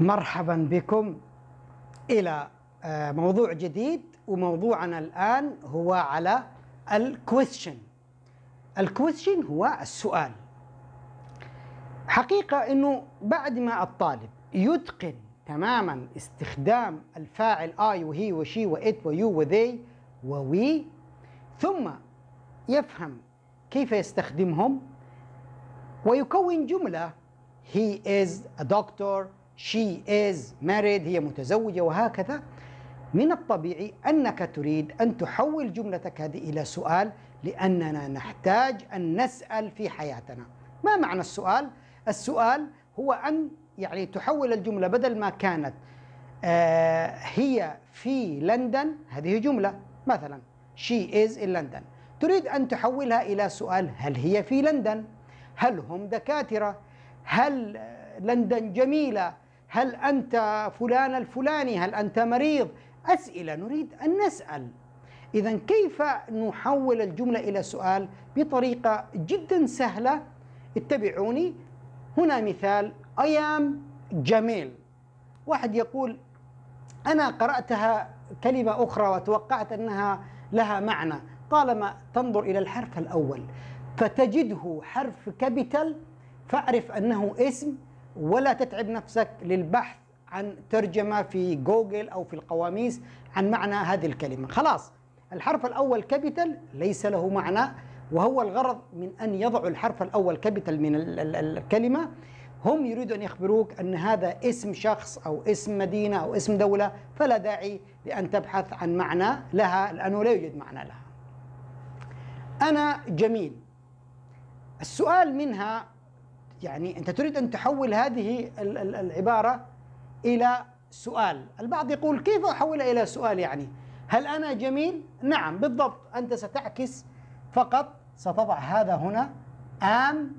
مرحبا بكم الى آه، موضوع جديد وموضوعنا الان هو على الكويستشن الكويستشن هو السؤال حقيقه انه بعد ما الطالب يتقن تماما استخدام الفاعل اي وهي وشي وات ويو وذي ووي ثم يفهم كيف يستخدمهم ويكون جمله he is a doctor she is married هي متزوجة وهكذا من الطبيعي أنك تريد أن تحول جملتك هذه إلى سؤال لأننا نحتاج أن نسأل في حياتنا ما معنى السؤال؟ السؤال هو أن يعني تحول الجملة بدل ما كانت آه، هي في لندن هذه جملة مثلا she is in لندن تريد أن تحولها إلى سؤال هل هي في لندن؟ هل هم دكاترة؟ هل لندن جميلة؟ هل انت فلان الفلاني هل انت مريض اسئله نريد ان نسال اذا كيف نحول الجمله الى سؤال بطريقه جدا سهله اتبعوني هنا مثال I am جميل واحد يقول أنا قرأتها كلمة أخرى وتوقعت أنها لها معنى طالما تنظر إلى الحرف الأول فتجده حرف كابيتال فاعرف أنه اسم ولا تتعب نفسك للبحث عن ترجمة في جوجل أو في القواميس عن معنى هذه الكلمة خلاص الحرف الأول كابيتال ليس له معنى وهو الغرض من أن يضعوا الحرف الأول كابيتال من الكلمة هم يريدوا أن يخبروك أن هذا اسم شخص أو اسم مدينة أو اسم دولة فلا داعي لأن تبحث عن معنى لها لأنه لا يوجد معنى لها أنا جميل السؤال منها يعني أنت تريد أن تحول هذه العبارة إلى سؤال البعض يقول كيف أحولها إلى سؤال يعني هل أنا جميل؟ نعم بالضبط أنت ستعكس فقط ستضع هذا هنا ام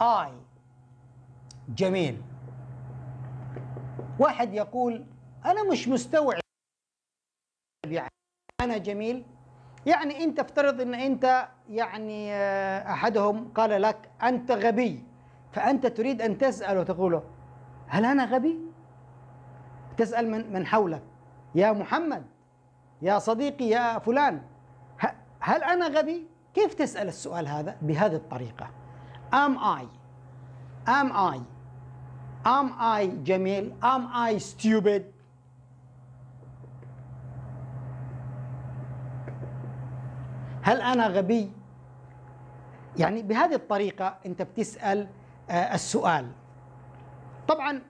اي جميل واحد يقول أنا مش مستوعب يعني أنا جميل يعني أنت افترض أن أنت يعني آه، أحدهم قال لك أنت غبي فأنت تريد أن تسأل وتقول هل أنا غبي؟ تسأل من من حولك يا محمد يا صديقي يا فلان هل أنا غبي؟ كيف تسأل السؤال هذا بهذه الطريقة؟ am I am I am I جميل am I stupid هل أنا غبي؟ يعني بهذه الطريقة أنت بتسأل آه، السؤال طبعا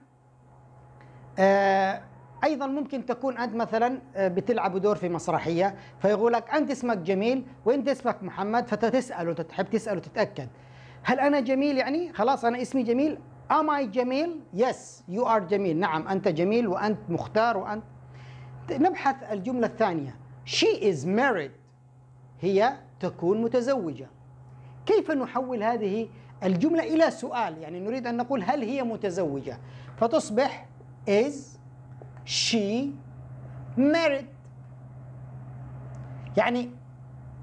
آه، ايضا ممكن تكون انت مثلا آه، بتلعب دور في مسرحيه فيقول لك انت اسمك جميل وانت اسمك محمد فتتسال وتحب تسال وتتاكد هل انا جميل يعني خلاص انا اسمي جميل ام اي جميل يس يو ار جميل نعم انت جميل وانت مختار وانت نبحث الجمله الثانيه she is married هي تكون متزوجه كيف نحول هذه الجملة إلى سؤال يعني نريد أن نقول هل هي متزوجة فتصبح is she married يعني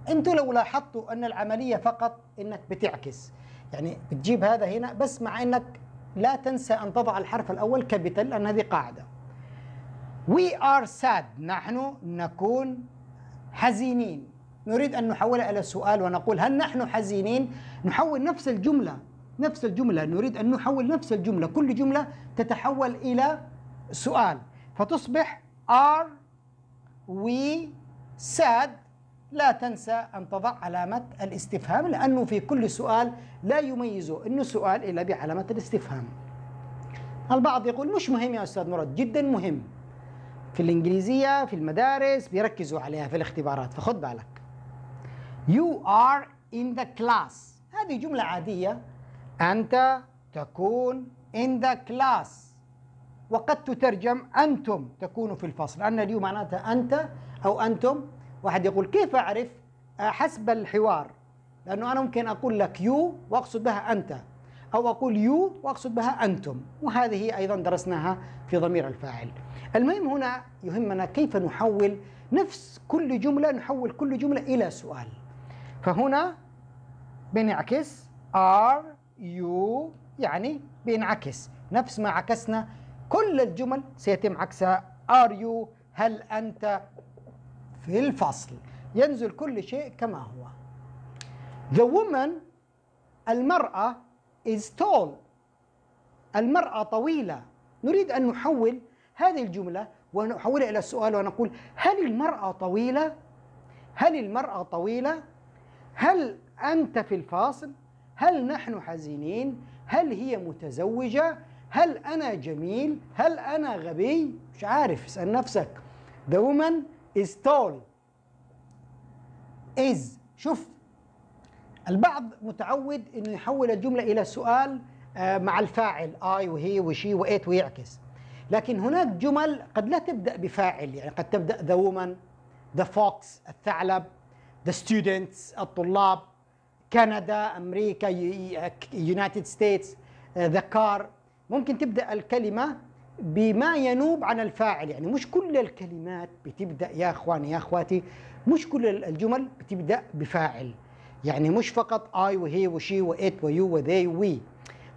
أنتوا لو لاحظتوا أن العملية فقط أنك بتعكس يعني بتجيب هذا هنا بس مع أنك لا تنسى أن تضع الحرف الأول كابيتال لأن هذه قاعدة We are sad نحن نكون حزينين نريد أن نحولها إلى سؤال ونقول هل نحن حزينين نحول نفس الجملة نفس الجملة نريد أن نحول نفس الجملة كل جملة تتحول إلى سؤال فتصبح are we sad لا تنسى أن تضع علامة الاستفهام لأنه في كل سؤال لا يميزه أنه سؤال إلا بعلامة الاستفهام البعض يقول مش مهم يا أستاذ مراد جدا مهم في الإنجليزية في المدارس بيركزوا عليها في الاختبارات فخذ بالك You are in the class هذه جملة عادية أنت تكون in the class وقد تترجم أنتم تكونوا في الفصل أن اليوم معناتها أنت أو أنتم واحد يقول كيف أعرف آه، حسب الحوار لأنه أنا ممكن أقول لك يو وأقصد بها أنت أو أقول يو وأقصد بها أنتم وهذه أيضا درسناها في ضمير الفاعل المهم هنا يهمنا كيف نحول نفس كل جملة نحول كل جملة إلى سؤال فهنا بنعكس are you يعني بينعكس نفس ما عكسنا كل الجمل سيتم عكسها are you هل أنت في الفصل ينزل كل شيء كما هو The woman المرأة is tall المرأة طويلة نريد أن نحول هذه الجملة ونحولها إلى السؤال ونقول هل المرأة طويلة؟ هل المرأة طويلة؟ هل أنت في الفاصل؟ هل نحن حزينين؟ هل هي متزوجة؟ هل أنا جميل؟ هل أنا غبي؟ مش عارف اسأل نفسك The woman is tall is شوف البعض متعود أنه يحول الجملة إلى سؤال آه، مع الفاعل I وهي وشي وإيت ويعكس لكن هناك جمل قد لا تبدأ بفاعل يعني قد تبدأ the woman the fox الثعلب the students الطلاب كندا امريكا يونايتد ستيتس ذا كار ممكن تبدا الكلمه بما ينوب عن الفاعل يعني مش كل الكلمات بتبدا يا اخواني يا اخواتي مش كل الجمل بتبدا بفاعل يعني مش فقط اي وهي وشي وات ويو وذي وي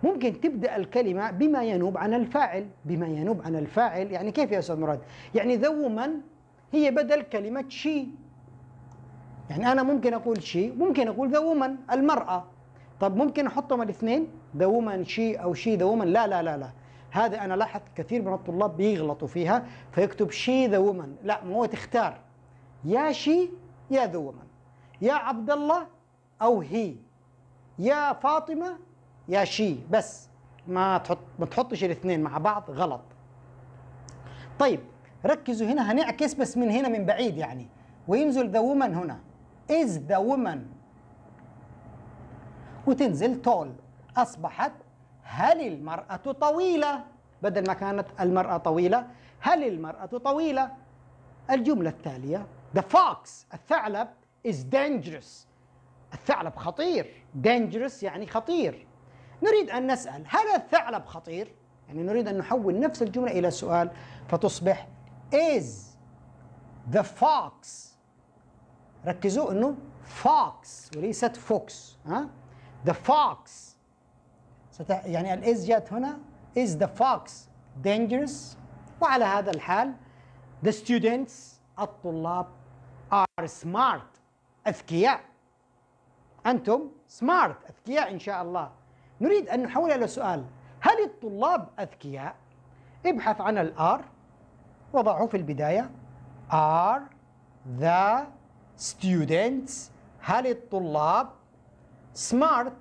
ممكن تبدا الكلمه بما ينوب عن الفاعل بما ينوب عن الفاعل يعني كيف يا استاذ مراد يعني ذو من هي بدل كلمه شي يعني انا ممكن اقول شي ممكن اقول ذا وومن المراه طب ممكن احطهم الاثنين ذا وومن شي او شي ذا وومن لا لا لا لا هذا انا لاحظت كثير من الطلاب بيغلطوا فيها فيكتب شي ذا وومن لا ما هو تختار يا شي يا ذا وومن يا عبد الله او هي يا فاطمه يا شي بس ما تحط ما تحطش الاثنين مع بعض غلط طيب ركزوا هنا هنعكس بس من هنا من بعيد يعني وينزل ذا وومن هنا is the woman وتنزل tall أصبحت هل المرأة طويلة بدل ما كانت المرأة طويلة هل المرأة طويلة الجملة التالية the fox الثعلب is dangerous الثعلب خطير dangerous يعني خطير نريد أن نسأل هل الثعلب خطير؟ يعني نريد أن نحول نفس الجملة إلى سؤال فتصبح is the fox ركزوا انه فوكس وليست فوكس ها ذا فوكس يعني الاز جاءت هنا از ذا فوكس dangerous وعلى هذا الحال the students الطلاب are smart أذكياء أنتم سمارت أذكياء إن شاء الله نريد أن نحول إلى سؤال هل الطلاب أذكياء؟ ابحث عن الآر وضعه في البداية are the students هل الطلاب smart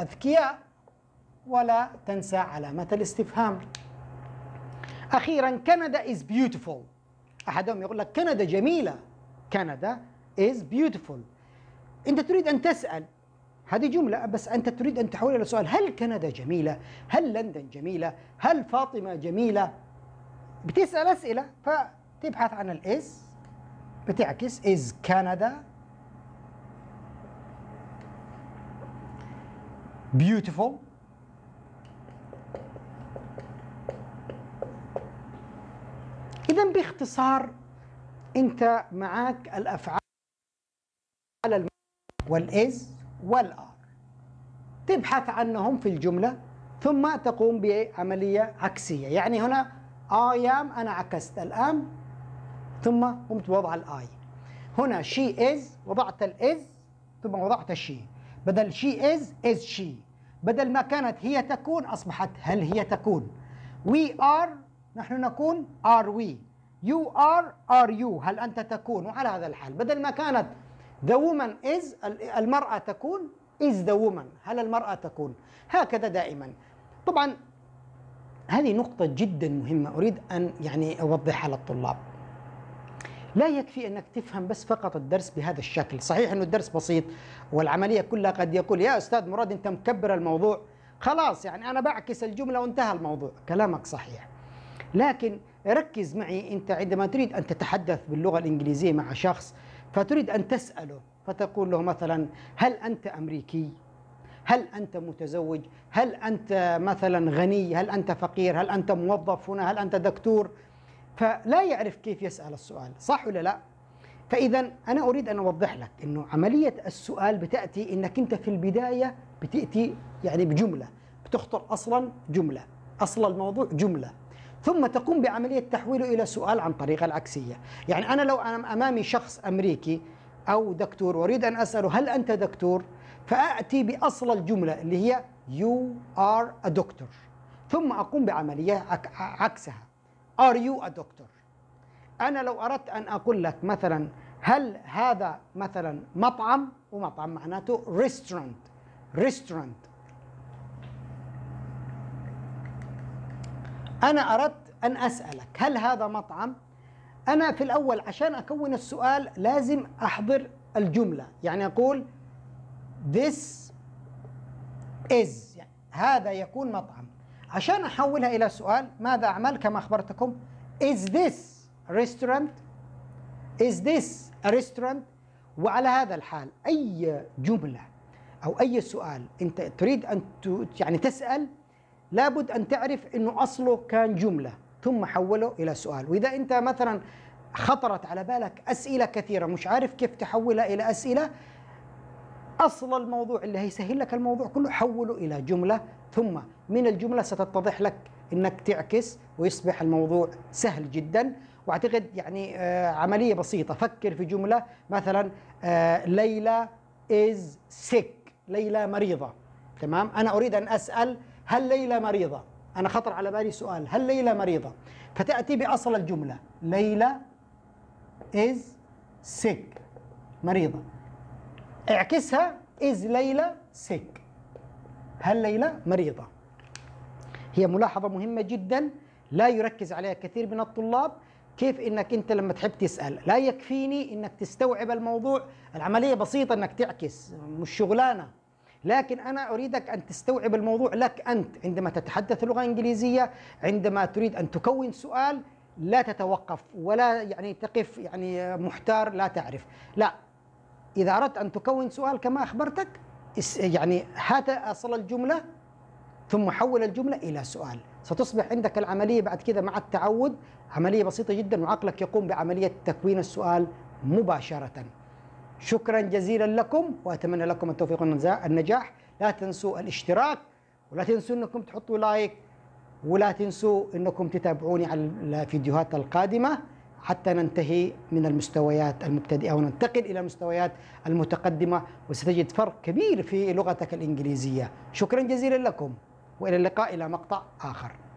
أذكياء ولا تنسى علامة الاستفهام أخيرا كندا is beautiful أحدهم يقول لك كندا جميلة كندا is beautiful أنت تريد أن تسأل هذه جملة بس أنت تريد أن تحول إلى سؤال هل كندا جميلة؟ هل لندن جميلة؟ هل فاطمة جميلة؟ بتسأل أسئلة فتبحث عن الإس بتعكس از كندا beautiful اذا باختصار انت معاك الافعال والاز والار تبحث عنهم في الجمله ثم تقوم بعمليه عكسيه يعني هنا I am أنا عكست الآن ثم قمت بوضع الاي هنا شي از وضعت الاز ثم وضعت الشي بدل شي از از شي بدل ما كانت هي تكون اصبحت هل هي تكون وي ار نحن نكون ار وي يو ار ار يو هل انت تكون وعلى هذا الحال بدل ما كانت the woman is المراه تكون از ذا وومن هل المرأة تكون هكذا دائما طبعا هذه نقطة جدا مهمة أريد أن يعني أوضحها للطلاب لا يكفي أنك تفهم بس فقط الدرس بهذا الشكل صحيح أنه الدرس بسيط والعملية كلها قد يقول يا أستاذ مراد أنت مكبر الموضوع خلاص يعني أنا بعكس الجملة وانتهى الموضوع كلامك صحيح لكن ركز معي أنت عندما تريد أن تتحدث باللغة الإنجليزية مع شخص فتريد أن تسأله فتقول له مثلا هل أنت أمريكي؟ هل أنت متزوج؟ هل أنت مثلا غني؟ هل أنت فقير؟ هل أنت موظف هنا؟ هل أنت دكتور؟ فلا يعرف كيف يسأل السؤال صح ولا لا؟ فإذا أنا أريد أن أوضح لك أنه عملية السؤال بتأتي أنك أنت في البداية بتأتي يعني بجملة بتخطر أصلا جملة أصل الموضوع جملة ثم تقوم بعملية تحويله إلى سؤال عن طريقة العكسية يعني أنا لو أنا أمامي شخص أمريكي أو دكتور وأريد أن أسأله هل أنت دكتور فأتي بأصل الجملة اللي هي you are a doctor ثم أقوم بعملية عكسها ار يو ا دكتور انا لو اردت ان اقول لك مثلا هل هذا مثلا مطعم ومطعم معناته ريستورانت ريستورانت انا اردت ان اسالك هل هذا مطعم انا في الاول عشان اكون السؤال لازم احضر الجمله يعني اقول this is يعني هذا يكون مطعم عشان احولها الى سؤال ماذا اعمل كما اخبرتكم is this restaurant is this a restaurant وعلى هذا الحال اي جمله او اي سؤال انت تريد ان يعني تسال لابد ان تعرف انه اصله كان جمله ثم حوله الى سؤال واذا انت مثلا خطرت على بالك اسئله كثيره مش عارف كيف تحولها الى اسئله أصل الموضوع اللي هيسهل لك الموضوع كله حوله إلى جملة ثم من الجملة ستتضح لك إنك تعكس ويصبح الموضوع سهل جدا وأعتقد يعني آه، عملية بسيطة فكر في جملة مثلا آه، ليلى is sick ليلى مريضة تمام أنا أريد أن أسأل هل ليلى مريضة أنا خطر على بالي سؤال هل ليلى مريضة فتأتي بأصل الجملة ليلى is sick مريضة اعكسها إذ ليلى سك هل ليلى مريضة هي ملاحظة مهمة جدا لا يركز عليها كثير من الطلاب كيف انك انت لما تحب تسال لا يكفيني انك تستوعب الموضوع العمليه بسيطه انك تعكس مش شغلانه لكن انا اريدك ان تستوعب الموضوع لك انت عندما تتحدث لغه انجليزيه عندما تريد ان تكون سؤال لا تتوقف ولا يعني تقف يعني محتار لا تعرف لا إذا أردت أن تكون سؤال كما أخبرتك يعني هات أصل الجملة ثم حول الجملة إلى سؤال ستصبح عندك العملية بعد كذا مع التعود عملية بسيطة جدا وعقلك يقوم بعملية تكوين السؤال مباشرة شكرا جزيلا لكم وأتمنى لكم التوفيق والنجاح لا تنسوا الاشتراك ولا تنسوا أنكم تحطوا لايك ولا تنسوا أنكم تتابعوني على الفيديوهات القادمة حتى ننتهي من المستويات المبتدئه وننتقل الى المستويات المتقدمه وستجد فرق كبير في لغتك الانجليزيه شكرا جزيلا لكم والى اللقاء الى مقطع اخر